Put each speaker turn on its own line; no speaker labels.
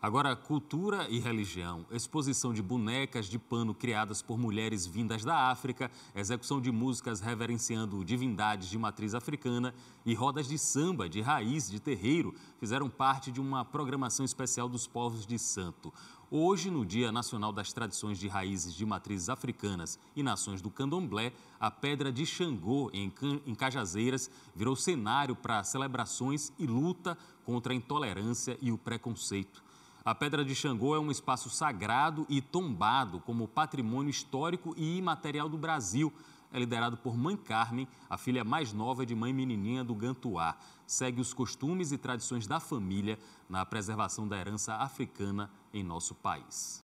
Agora, cultura e religião, exposição de bonecas de pano criadas por mulheres vindas da África, execução de músicas reverenciando divindades de matriz africana e rodas de samba de raiz de terreiro fizeram parte de uma programação especial dos povos de santo. Hoje, no Dia Nacional das Tradições de Raízes de Matrizes Africanas e Nações do Candomblé, a Pedra de Xangô, em Cajazeiras, virou cenário para celebrações e luta contra a intolerância e o preconceito. A Pedra de Xangô é um espaço sagrado e tombado como patrimônio histórico e imaterial do Brasil. É liderado por Mãe Carmen, a filha mais nova de Mãe Menininha do Gantuá. Segue os costumes e tradições da família na preservação da herança africana em nosso país.